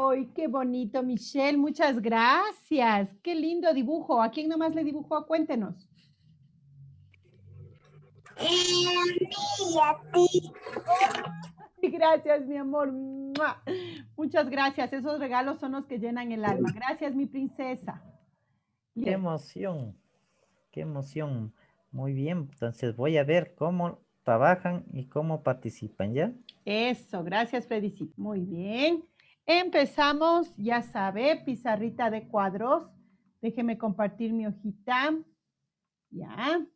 ¡Ay, qué bonito, Michelle! Muchas gracias. ¡Qué lindo dibujo! ¿A quién nomás le dibujó? Cuéntenos. Gracias, mi amor. Muchas gracias. Esos regalos son los que llenan el alma. Gracias, mi princesa. Qué emoción. Qué emoción. Muy bien. Entonces voy a ver cómo trabajan y cómo participan, ¿ya? Eso. Gracias, Freddy! Muy bien. Empezamos, ya sabe, pizarrita de cuadros. Déjeme compartir mi hojita. Ya.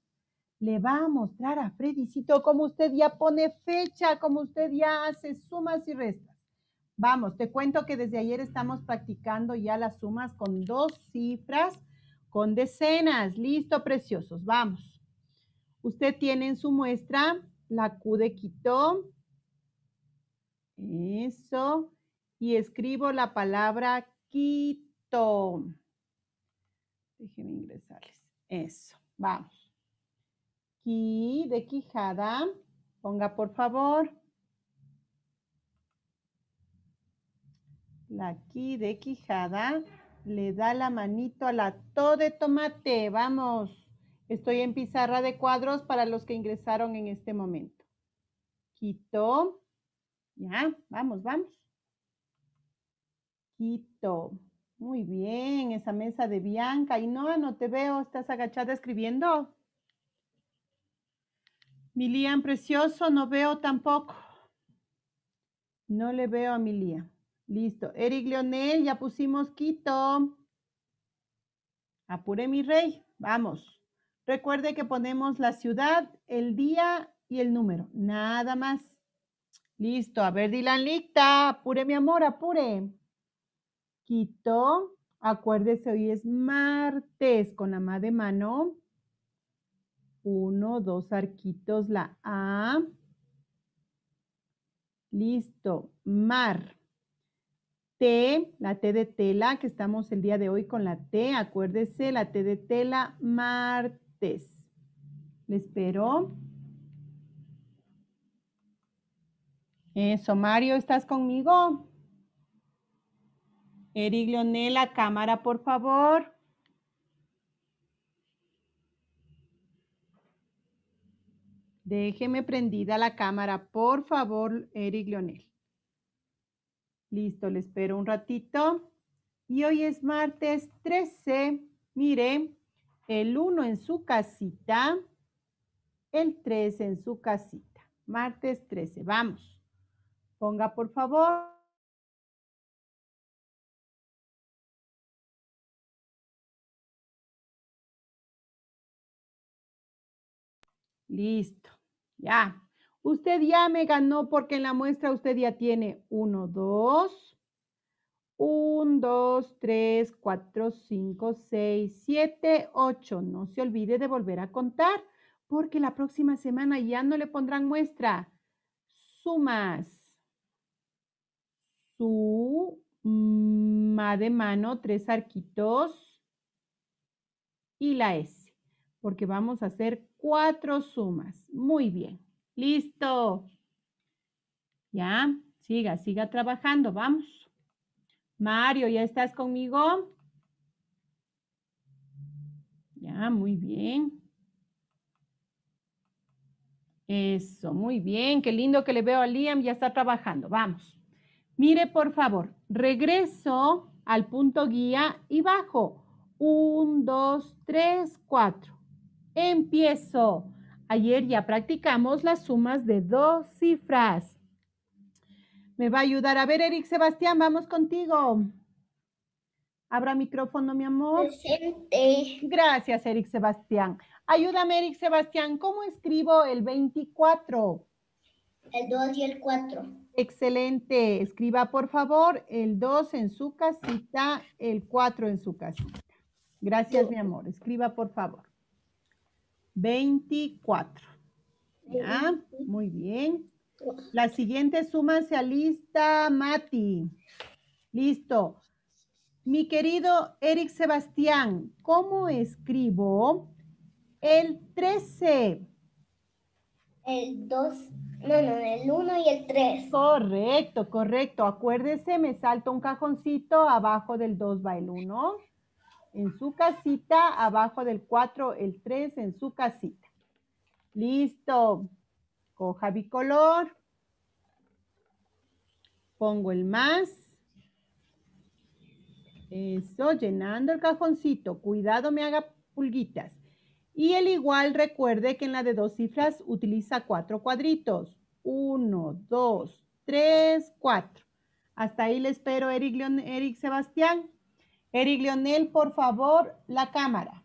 Le va a mostrar a Fredicito cómo usted ya pone fecha, cómo usted ya hace sumas y restas. Vamos, te cuento que desde ayer estamos practicando ya las sumas con dos cifras, con decenas. Listo, preciosos. Vamos. Usted tiene en su muestra la Q de Quito. Eso y escribo la palabra Quito. Déjenme ingresarles. Eso, vamos. Qui de Quijada. Ponga por favor. La Qui de Quijada le da la manito a la To de tomate. Vamos. Estoy en pizarra de cuadros para los que ingresaron en este momento. Quito. Ya, vamos, vamos. Quito. Muy bien, esa mesa de Bianca. Y no, no te veo, estás agachada escribiendo. Milian, precioso, no veo tampoco. No le veo a Milia. Listo. Eric Leonel, ya pusimos Quito. Apure mi rey, vamos. Recuerde que ponemos la ciudad, el día y el número, nada más. Listo, a ver, Dilan Licta, apure mi amor, apure. Acuérdese, hoy es martes con la más de mano. Uno, dos arquitos, la A. Listo, mar. T, la T de tela, que estamos el día de hoy con la T. Acuérdese, la T de tela, martes. Le espero. Eso, Mario, ¿estás conmigo? Eric la cámara, por favor. Déjeme prendida la cámara, por favor, Eric Leonel. Listo, le espero un ratito. Y hoy es martes 13. Mire, el 1 en su casita, el 3 en su casita. Martes 13, vamos. Ponga, por favor. Listo, ya. Usted ya me ganó porque en la muestra usted ya tiene 1, 2, 1, 2, 3, 4, 5, 6, 7, 8. No se olvide de volver a contar porque la próxima semana ya no le pondrán muestra. Sumas. Suma de mano, tres arquitos y la S, porque vamos a hacer cuatro sumas. Muy bien. Listo. Ya, siga, siga trabajando. Vamos. Mario, ¿ya estás conmigo? Ya, muy bien. Eso, muy bien. Qué lindo que le veo a Liam, ya está trabajando. Vamos. Mire, por favor, regreso al punto guía y bajo. Un, dos, tres, cuatro empiezo. Ayer ya practicamos las sumas de dos cifras. Me va a ayudar. A ver, Eric Sebastián, vamos contigo. Abra micrófono, mi amor. Gracias, Eric Sebastián. Ayúdame, Eric Sebastián. ¿Cómo escribo el 24? El 2 y el 4. Excelente. Escriba, por favor, el 2 en su casita, el 4 en su casita. Gracias, mi amor. Escriba, por favor. 24. ¿Ya? Muy bien. La siguiente suma se alista, Mati. Listo. Mi querido Eric Sebastián, ¿cómo escribo el 13? El 2, no, no, el 1 y el 3. Correcto, correcto. Acuérdese, me salto un cajoncito, abajo del 2 va el 1 en su casita, abajo del 4, el 3 en su casita. Listo. Coja bicolor. Pongo el más. Eso, llenando el cajoncito. Cuidado, me haga pulguitas. Y el igual, recuerde que en la de dos cifras utiliza cuatro cuadritos. Uno, dos, tres, cuatro. Hasta ahí le espero, Eric, Leon, Eric Sebastián. Eric Leonel, por favor, la cámara.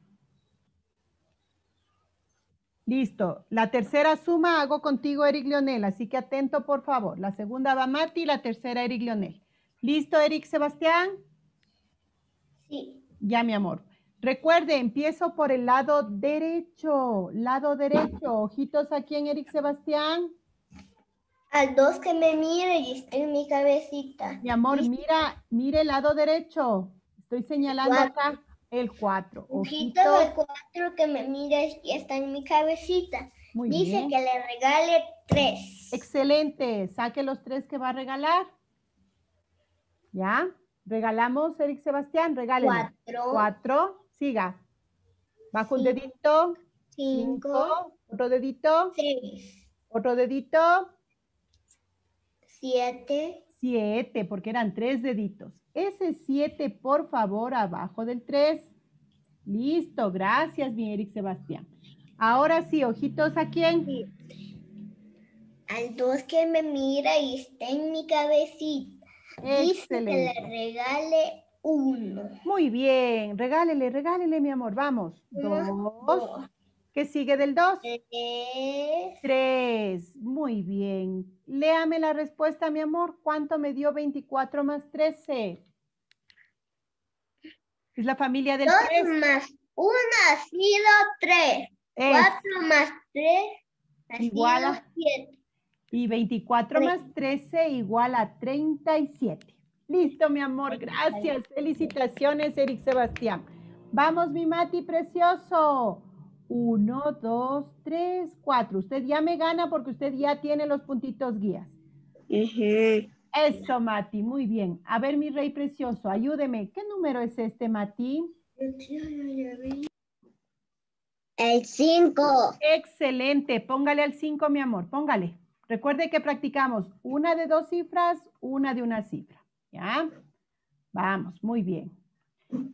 Listo. La tercera suma hago contigo, Eric Leonel, así que atento, por favor. La segunda va Mati, la tercera Eric Leonel. ¿Listo, Eric Sebastián? Sí. Ya, mi amor. Recuerde, empiezo por el lado derecho, lado derecho. Ojitos aquí en Eric Sebastián. Al dos que me mire en mi cabecita. Mi amor, mira, mire el lado derecho. Estoy señalando acá el 4. Ojito del 4 que me mires y está en mi cabecita. Dice que le regale 3. Excelente. Saque los 3 que va a regalar. ¿Ya? Regalamos, Eric Sebastián, regale. 4. 4. Siga. Bajo un dedito. 5. Otro dedito. 6. Otro dedito. 7. Siete, porque eran tres deditos. Ese siete, por favor, abajo del tres. Listo, gracias, mi Eric Sebastián. Ahora sí, ojitos, ¿a quién? Al dos que me mira y está en mi cabecita. que le regale uno. Muy bien, regálele, regálele, mi amor. Vamos. Dos. ¿Qué sigue del dos? Tres. Tres. Muy bien. Léame la respuesta, mi amor. ¿Cuánto me dio 24 más 13? Es la familia del 2 3. más 1 ha sido 3. 4 más 3 ha sido a 7. Y 24 más 13 igual a 37. Listo, mi amor. Gracias. Felicitaciones, Eric Sebastián. Vamos, mi Mati precioso. Uno, dos, tres, cuatro. Usted ya me gana porque usted ya tiene los puntitos guías. Eso, Mati, muy bien. A ver, mi rey precioso, ayúdeme. ¿Qué número es este, Mati? El 5. Excelente. Póngale al 5, mi amor. Póngale. Recuerde que practicamos una de dos cifras, una de una cifra. ¿Ya? Vamos, muy bien.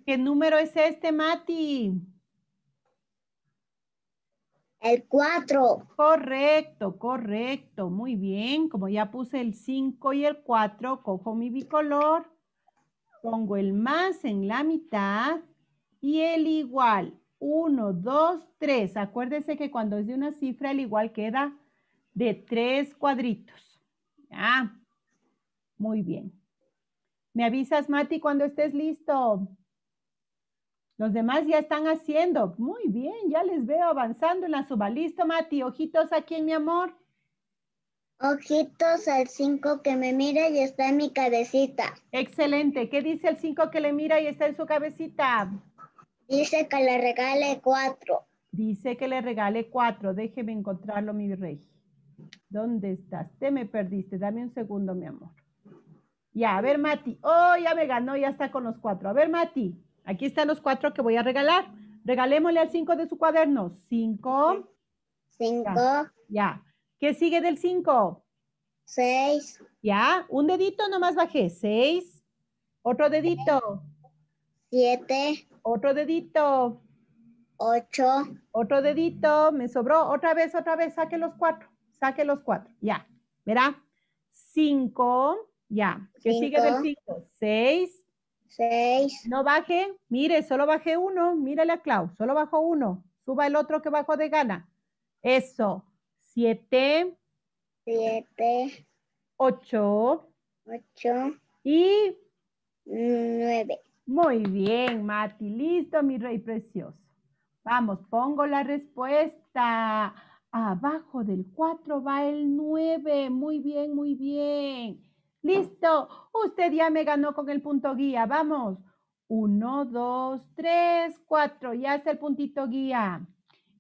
¿Qué número es este, Mati? El 4. Correcto, correcto. Muy bien. Como ya puse el 5 y el 4, cojo mi bicolor, pongo el más en la mitad y el igual. 1, 2, 3. Acuérdese que cuando es de una cifra, el igual queda de tres cuadritos. Muy bien. Me avisas, Mati, cuando estés listo. Los demás ya están haciendo. Muy bien, ya les veo avanzando en la suba. Listo, Mati. Ojitos aquí, mi amor. Ojitos al 5 que me mira y está en mi cabecita. Excelente. ¿Qué dice el 5 que le mira y está en su cabecita? Dice que le regale 4. Dice que le regale 4. Déjeme encontrarlo, mi rey. ¿Dónde estás? Te me perdiste. Dame un segundo, mi amor. Ya, a ver, Mati. Oh, ya me ganó, ya está con los cuatro. A ver, Mati. Aquí están los cuatro que voy a regalar. Regalémosle al cinco de su cuaderno. Cinco. Cinco. Ya. ¿Qué sigue del cinco? Seis. Ya. Un dedito nomás bajé. Seis. Otro dedito. Siete. Otro dedito. Ocho. Otro dedito. Me sobró. Otra vez, otra vez. Saque los cuatro. Saque los cuatro. Ya. Mira. Cinco. Ya. ¿Qué sigue del cinco? Seis. 6. ¿No baje? Mire, solo baje 1. Mírale la Clau. Solo bajo 1. Suba el otro que bajo de gana. Eso. 7. 7. 8. 8. Y 9. Muy bien, Mati. Listo, mi rey precioso. Vamos, pongo la respuesta. Abajo del 4 va el 9. Muy bien, muy bien. Listo, usted ya me ganó con el punto guía. Vamos. Uno, dos, tres, cuatro. Ya está el puntito guía.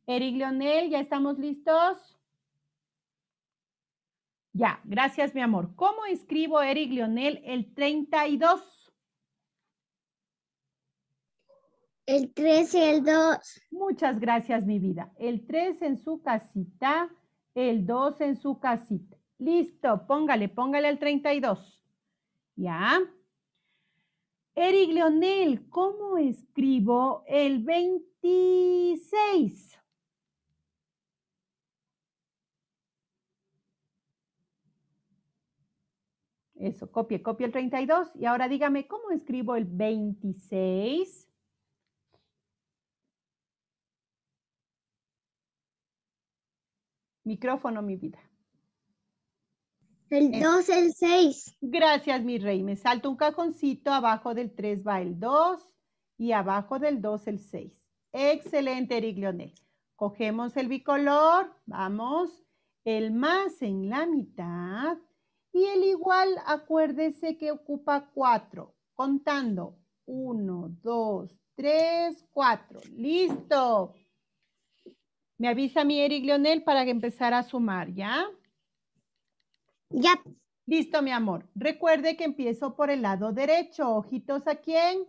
Eric Lionel, ¿ya estamos listos? Ya, gracias, mi amor. ¿Cómo escribo, Eric Lionel, el 32? El 3 y el 2. Muchas gracias, mi vida. El 3 en su casita, el 2 en su casita. Listo, póngale, póngale el 32. ¿Ya? Eric Leonel, ¿cómo escribo el 26? Eso, copie, copie el 32 y ahora dígame, ¿cómo escribo el 26? Micrófono, mi vida. El 2, el 6. Gracias, mi rey. Me salto un cajoncito. Abajo del 3 va el 2 y abajo del 2 el 6. Excelente, Eric Leonel. Cogemos el bicolor, vamos, el más en la mitad y el igual, acuérdese que ocupa 4, contando 1, 2, 3, 4. ¡Listo! Me avisa mi Eric Leonel para que empezar a sumar, ¿ya? Ya. Listo, mi amor. Recuerde que empiezo por el lado derecho. Ojitos a quién?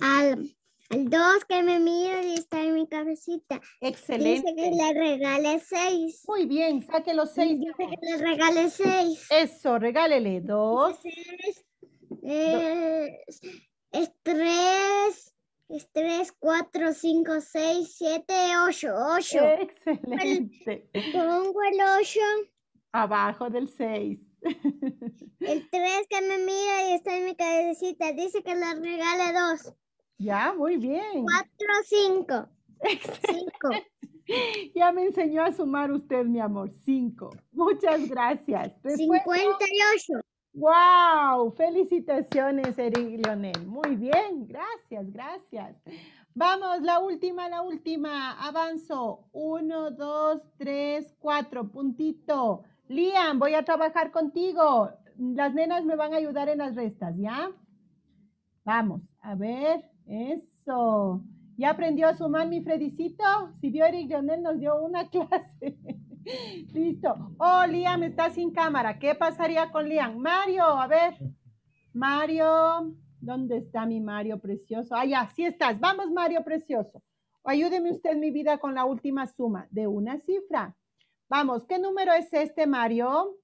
Al, dos que me mira y está en mi cabecita. Excelente. Dice que le regale seis. Muy bien, saque los seis. Dice que le regale seis. Eso, regálele dos. tres, es tres, cuatro, cinco, seis, siete, ocho, ocho. Excelente. Pongo el ocho. Abajo del 6. El 3 que me mira y está en mi cabecita. Dice que le regale 2. Ya, muy bien. 4, 5. 5. Ya me enseñó a sumar usted, mi amor. 5. Muchas gracias. 58. ¡Wow! Felicitaciones, Eric Leonel. Muy bien, gracias, gracias. Vamos, la última, la última. Avanzo. Uno, dos, tres, cuatro. Puntito. Liam, voy a trabajar contigo. Las nenas me van a ayudar en las restas, ¿ya? Vamos, a ver. Eso. ¿Ya aprendió a sumar mi Fredicito? Si vio Eric Lionel, nos dio una clase. Listo. Oh, Liam está sin cámara. ¿Qué pasaría con Liam? Mario, a ver. Mario. ¿Dónde está mi Mario Precioso? Ah, ya, estás. Vamos, Mario Precioso. Ayúdeme usted, mi vida, con la última suma de una cifra. Vamos, ¿qué número es este, Mario?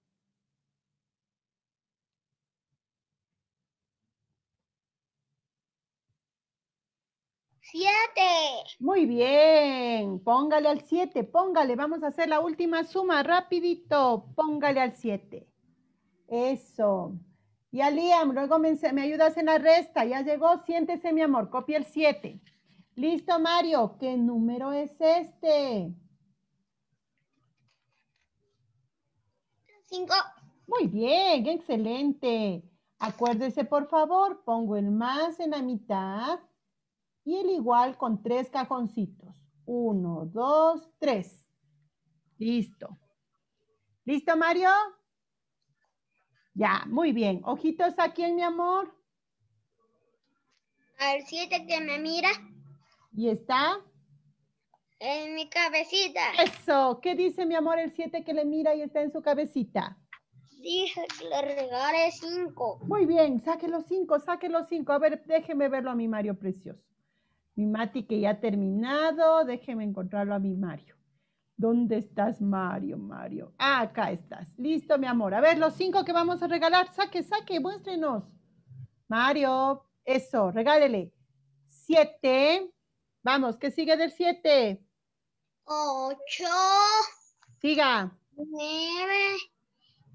Siete. Muy bien, póngale al siete, póngale. Vamos a hacer la última suma rapidito. Póngale al siete. Eso. Y a Liam, luego me, ayudas en la resta. Ya llegó, siéntese, mi amor. Copia el 7. Listo, Mario. ¿Qué número es este? 5. Muy bien, excelente. Acuérdese, por favor, pongo el más en la mitad y el igual con tres cajoncitos. Uno, dos, tres. Listo. ¿Listo, Mario? Ya, muy bien. Ojitos a quién, mi amor. Al siete que me mira. ¿Y está? En mi cabecita. Eso. ¿Qué dice, mi amor, el siete que le mira y está en su cabecita? Dije que le regale cinco. Muy bien, saque los cinco, saque los cinco. A ver, déjeme verlo a mi Mario Precioso. Mi Mati que ya ha terminado, déjeme encontrarlo a mi Mario. ¿Dónde estás, Mario? Mario. Ah, acá estás. Listo, mi amor. A ver, los cinco que vamos a regalar. Saque, saque, muéstrenos. Mario, eso, regálele. Siete. Vamos, ¿qué sigue del siete? Ocho. Siga. Nueve,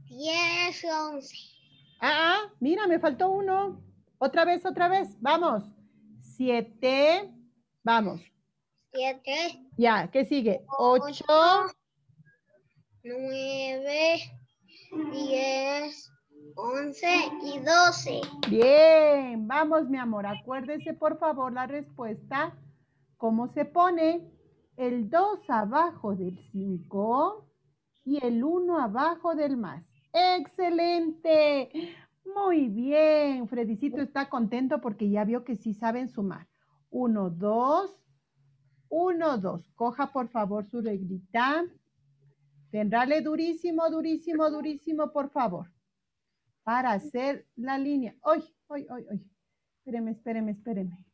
diez, once. ah, mira, me faltó uno. Otra vez, otra vez. Vamos. Siete. Vamos. Ya, ¿qué sigue? Ocho. 9 nueve, diez, once y doce. Bien, vamos mi amor, acuérdese por favor la respuesta. ¿Cómo se pone? El 2 abajo del 5 y el 1 abajo del más. ¡Excelente! Muy bien, Fredicito está contento porque ya vio que sí saben sumar. 1, 2, uno, dos. Coja por favor su reglita. tendrále durísimo, durísimo, durísimo, por favor. Para hacer la línea. ¡Ay, hoy, ay, ay! Espéreme, espéreme, espéreme.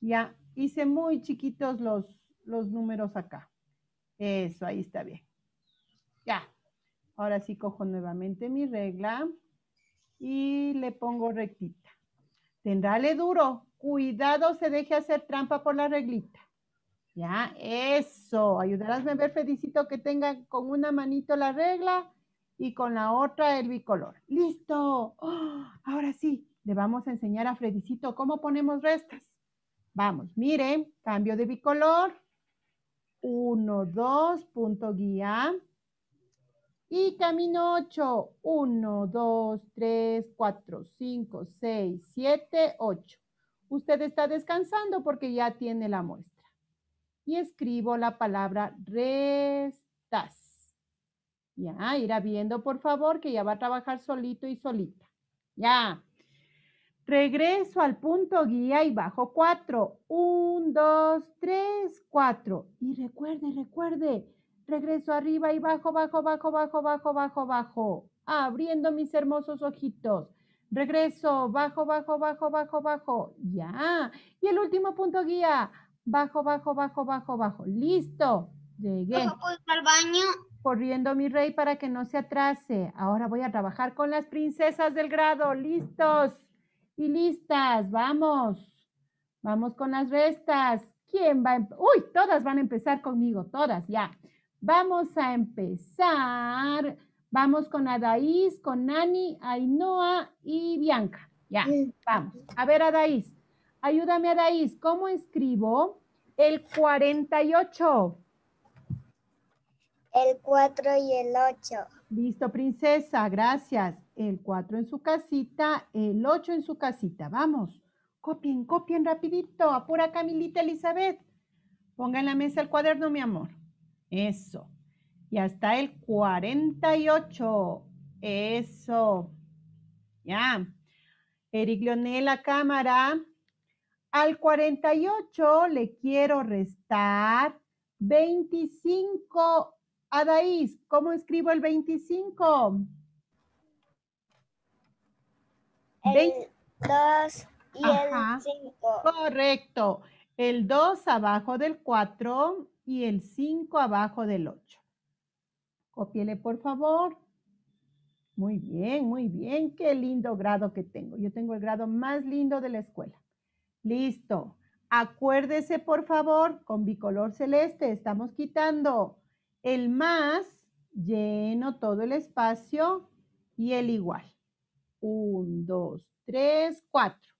Ya hice muy chiquitos los, los números acá. Eso, ahí está bien. Ya. Ahora sí cojo nuevamente mi regla y le pongo rectita. tendrále duro. Cuidado, se deje hacer trampa por la reglita. Ya, eso. Ayudarás a ver, Fredicito, que tenga con una manito la regla y con la otra el bicolor. ¡Listo! ¡Oh! ahora sí, le vamos a enseñar a Fredicito cómo ponemos restas. Vamos, miren, cambio de bicolor. Uno, dos, punto guía. Y camino ocho, uno, dos, tres, cuatro, cinco, seis, siete, ocho. Usted está descansando porque ya tiene la muestra y escribo la palabra restas. Ya, irá viendo, por favor, que ya va a trabajar solito y solita. Ya. Regreso al punto guía y bajo cuatro. Un, dos, tres, cuatro. Y recuerde, recuerde. Regreso arriba y bajo, bajo, bajo, bajo, bajo, bajo, bajo. Abriendo mis hermosos ojitos. Regreso, bajo, bajo, bajo, bajo, bajo. Ya. Y el último punto guía bajo, bajo, bajo, bajo, bajo. Listo, llegué. baño? Corriendo mi rey para que no se atrase. Ahora voy a trabajar con las princesas del grado. Listos y listas. Vamos. Vamos con las restas. ¿Quién va? Em-? Uy, todas van a empezar conmigo, todas, ya. Vamos a empezar. Vamos con Adaís, con Nani, Ainhoa y Bianca. Ya, vamos. A ver, Adaís. Ayúdame, Adaís, ¿cómo escribo el 48? El 4 y el 8. Listo, princesa, gracias. El 4 en su casita, el 8 en su casita. Vamos, copien, copien rapidito. Apura Camilita Elizabeth. Ponga en la mesa el cuaderno, mi amor. Eso. Y hasta el 48. Eso. Ya. Eric Leonel, la cámara. Al 48 le quiero restar 25. Adaís, ¿cómo escribo el 25? El 2 y el 5. Correcto. El 2 abajo del 4 y el 5 abajo del 8. Cópiele, por favor. Muy bien, muy bien. Qué lindo grado que tengo. Yo tengo el grado más lindo de la escuela. Listo. Acuérdese, por favor, con bicolor celeste estamos quitando el más, lleno todo el espacio y el igual. Un, dos, tres, cuatro.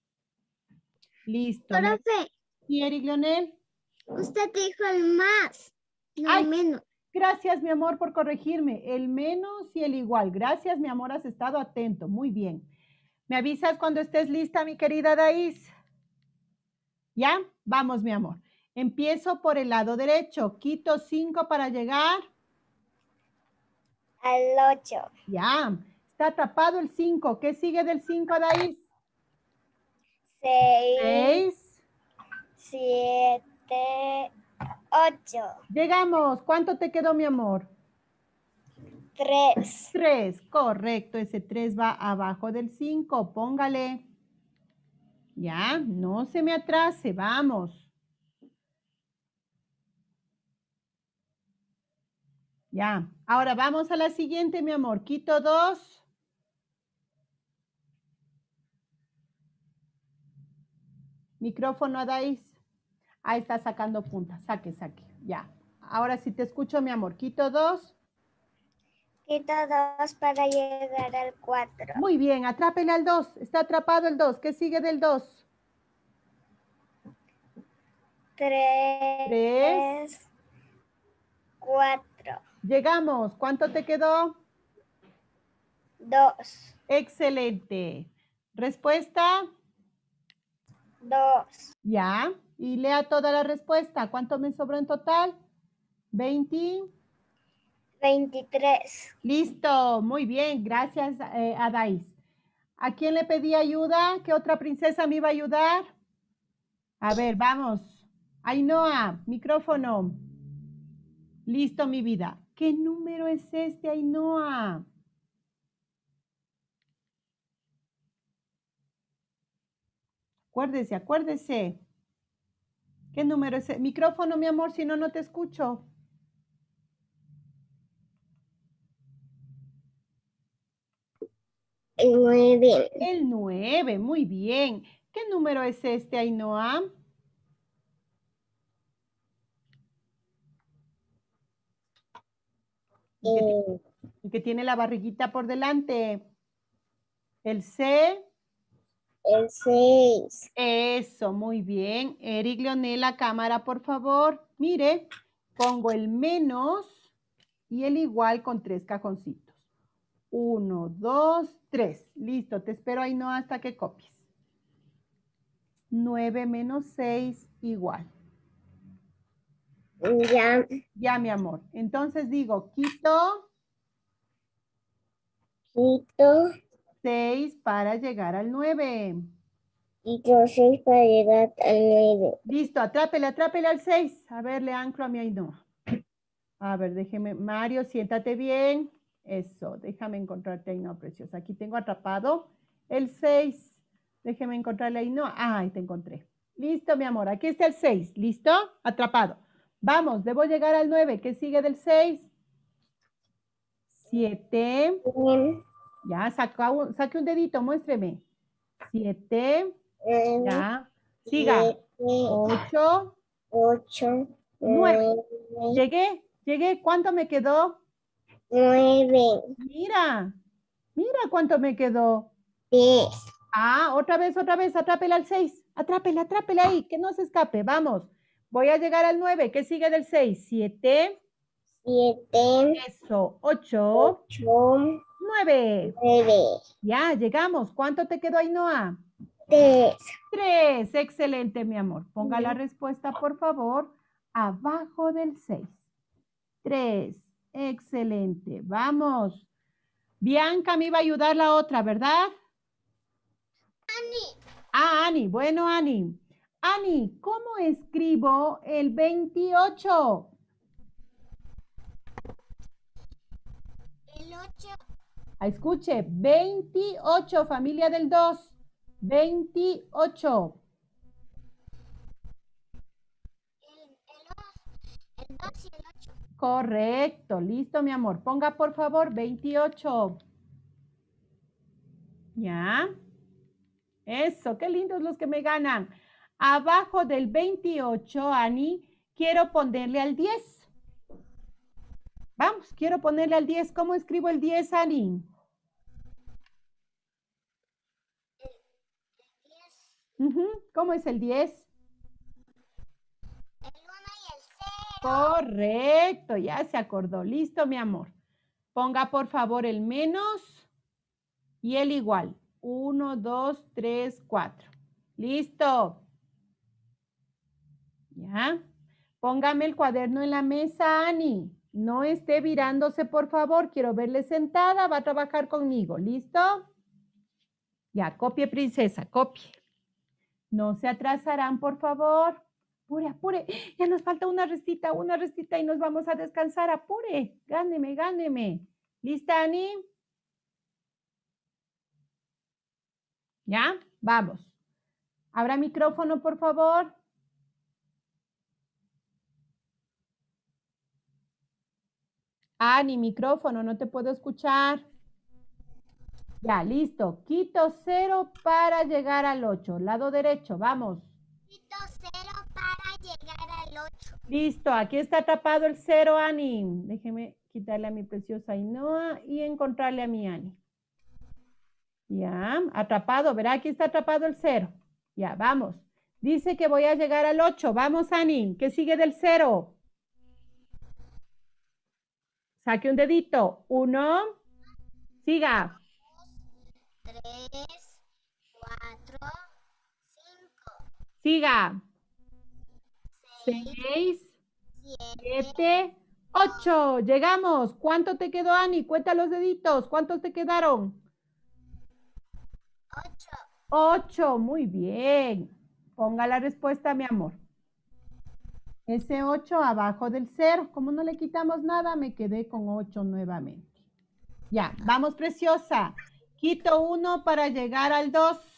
Listo. Profe. ¿Y Eric Leonel? Usted dijo el más, no el menos. Gracias, mi amor, por corregirme. El menos y el igual. Gracias, mi amor, has estado atento. Muy bien. ¿Me avisas cuando estés lista, mi querida Daís? ¿Ya? Vamos, mi amor. Empiezo por el lado derecho. Quito 5 para llegar. Al 8. Ya. Está tapado el 5. ¿Qué sigue del 5, Daís? 6. 6. 7. 8. Llegamos. ¿Cuánto te quedó, mi amor? 3. 3. Correcto. Ese 3 va abajo del 5. Póngale. Ya, no se me atrase, vamos. Ya, ahora vamos a la siguiente, mi amor. Quito dos. Micrófono a Dais. Ahí está sacando punta. Saque, saque. Ya. Ahora sí te escucho, mi amor. Quito dos. Quito dos para llegar al 4. Muy bien, atrapen al 2. Está atrapado el 2. ¿Qué sigue del 2? 3. 4. Llegamos. ¿Cuánto te quedó? 2. Excelente. Respuesta. 2. Ya. Y lea toda la respuesta. ¿Cuánto me sobró en total? 20. 23. Listo, muy bien, gracias eh, a Dais. ¿A quién le pedí ayuda? ¿Qué otra princesa me iba a ayudar? A ver, vamos. Ainhoa, micrófono. Listo, mi vida. ¿Qué número es este, Ainhoa? Acuérdese, acuérdese. ¿Qué número es? E-? Micrófono, mi amor, si no, no te escucho. El 9. El 9, muy bien. ¿Qué número es este, Ainhoa? El que, tiene eh. la barriguita por delante. El C. El 6. Eso, muy bien. Eric la cámara, por favor. Mire, pongo el menos y el igual con tres cajoncitos. Uno, dos, tres Listo, te espero ahí no hasta que copies. 9 menos 6 igual. Ya. Ya, mi amor. Entonces digo, quito. Quito. 6 para llegar al nueve Quito seis para llegar al nueve Listo, atrápele, atrápele al seis A ver, le anclo a mi no A ver, déjeme. Mario, siéntate bien. Eso, déjame encontrarte ahí, no, preciosa. Aquí tengo atrapado el 6. Déjame encontrarle ahí, no. Ah, ahí te encontré. Listo, mi amor. Aquí está el 6. ¿Listo? Atrapado. Vamos, debo llegar al 9. ¿Qué sigue del 6? 7. Ya, saca un, saque un dedito, muéstreme. 7. Ya. Siga. 8. 8. 9. Llegué, llegué. ¿Cuánto me quedó? Nueve. Mira, mira cuánto me quedó. Diez. Ah, otra vez, otra vez, atrápela al seis. Atrápela, atrápela ahí, que no se escape. Vamos. Voy a llegar al nueve. ¿Qué sigue del seis? Siete. Siete. Eso, ocho. Ocho. Nueve. Nueve. Ya, llegamos. ¿Cuánto te quedó, Noah? Tres. Tres. Excelente, mi amor. Ponga la respuesta, por favor, abajo del seis. Tres. Excelente. Vamos. Bianca me iba a ayudar la otra, ¿verdad? Ani. Ah, Ani. Bueno, Ani. Ani, ¿cómo escribo el 28? El 8. Ah, escuche, 28, familia del 2. 28. Correcto, listo, mi amor. Ponga por favor 28. ¿Ya? Eso, qué lindos los que me ganan. Abajo del 28, Ani, quiero ponerle al 10. Vamos, quiero ponerle al 10. ¿Cómo escribo el 10, Ani? ¿El, el 10? ¿Cómo es el 10? Correcto, ya se acordó. Listo, mi amor. Ponga por favor el menos y el igual. Uno, dos, tres, cuatro. Listo. Ya. Póngame el cuaderno en la mesa, Ani. No esté virándose, por favor. Quiero verle sentada. Va a trabajar conmigo. ¿Listo? Ya, copie, princesa, copie. No se atrasarán, por favor apure, apure, ya nos falta una recita, una recita y nos vamos a descansar, apure, gáneme, gáneme. ¿Lista, Ani? ¿Ya? Vamos. ¿Habrá micrófono, por favor? Ani, ah, micrófono, no te puedo escuchar. Ya, listo. Quito cero para llegar al 8. Lado derecho, vamos. Listo, aquí está atrapado el cero, Anin. Déjeme quitarle a mi preciosa Inoa y encontrarle a mi Ani. Ya, atrapado, verá, aquí está atrapado el cero. Ya, vamos. Dice que voy a llegar al 8. Vamos, Anin. ¿qué sigue del cero? Saque un dedito. Uno. Siga. Dos, tres, cuatro, cinco. Siga. 6 7 8 Llegamos. ¿Cuánto te quedó, Ani? Cuenta los deditos. ¿Cuántos te quedaron? 8 8, Muy bien. Ponga la respuesta, mi amor. Ese 8 abajo del 0. Como no le quitamos nada, me quedé con 8 nuevamente. Ya, vamos, preciosa. Quito 1 para llegar al 2.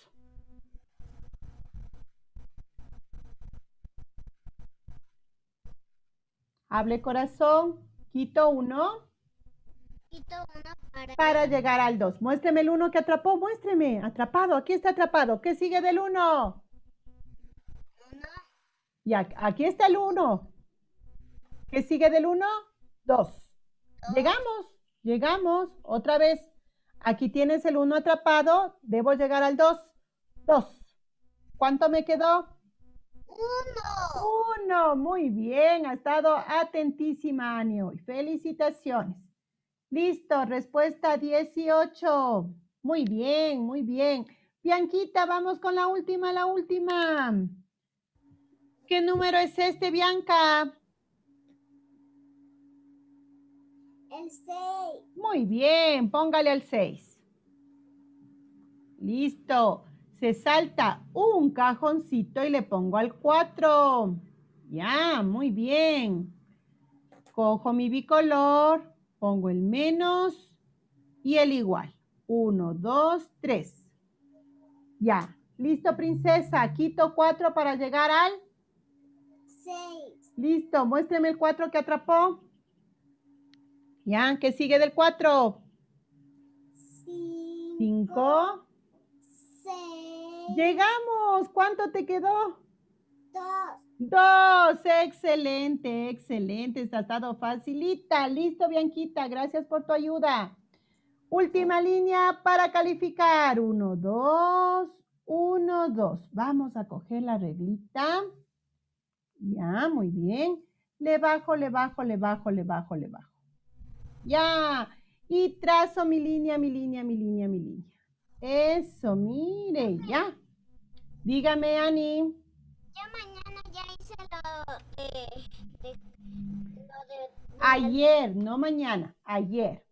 Hable corazón. Quito uno. Quito uno para... llegar al dos. Muéstreme el uno que atrapó. Muéstreme. Atrapado. Aquí está atrapado. ¿Qué sigue del uno? Uno. Y aquí, está el uno. ¿Qué sigue del uno? dos. Llegamos. Llegamos. Otra vez. Aquí tienes el uno atrapado. Debo llegar al dos. Dos. ¿Cuánto me quedó? Uno. Uno, muy bien, ha estado atentísima, Anio. Felicitaciones. Listo, respuesta 18. Muy bien, muy bien. Bianquita, vamos con la última, la última. ¿Qué número es este, Bianca? El 6. Muy bien, póngale al 6. Listo se salta un cajoncito y le pongo al 4. Ya, muy bien. Cojo mi bicolor, pongo el menos y el igual. 1, 2, 3. Ya, listo princesa, quito 4 para llegar al 6. Listo, muéstrame el 4 que atrapó. Ya, ¿qué sigue del 4? 5. 5. Llegamos. ¿Cuánto te quedó? Dos. Dos. Excelente, excelente. Está estado facilita. Listo, Bianquita. Gracias por tu ayuda. Última línea para calificar. Uno, dos, uno, dos. Vamos a coger la reglita. Ya, muy bien. Le bajo, le bajo, le bajo, le bajo, le bajo. Ya. Y trazo mi línea, mi línea, mi línea, mi línea eso, mire, ya. Dígame, Ani. Yo mañana ya hice lo, de, Ayer, no mañana, ayer.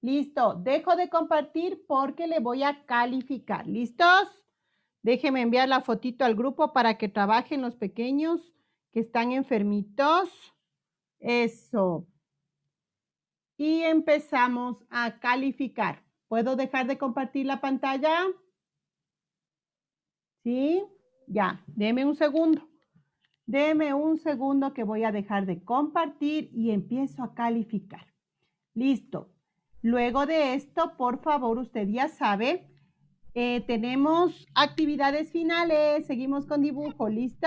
Listo, dejo de compartir porque le voy a calificar. ¿Listos? Déjenme enviar la fotito al grupo para que trabajen los pequeños que están enfermitos. Eso. Y empezamos a calificar. ¿Puedo dejar de compartir la pantalla? ¿Sí? Ya, deme un segundo. Deme un segundo que voy a dejar de compartir y empiezo a calificar. Listo. Luego de esto, por favor, usted ya sabe, eh, tenemos actividades finales. Seguimos con dibujo. ¿Listo?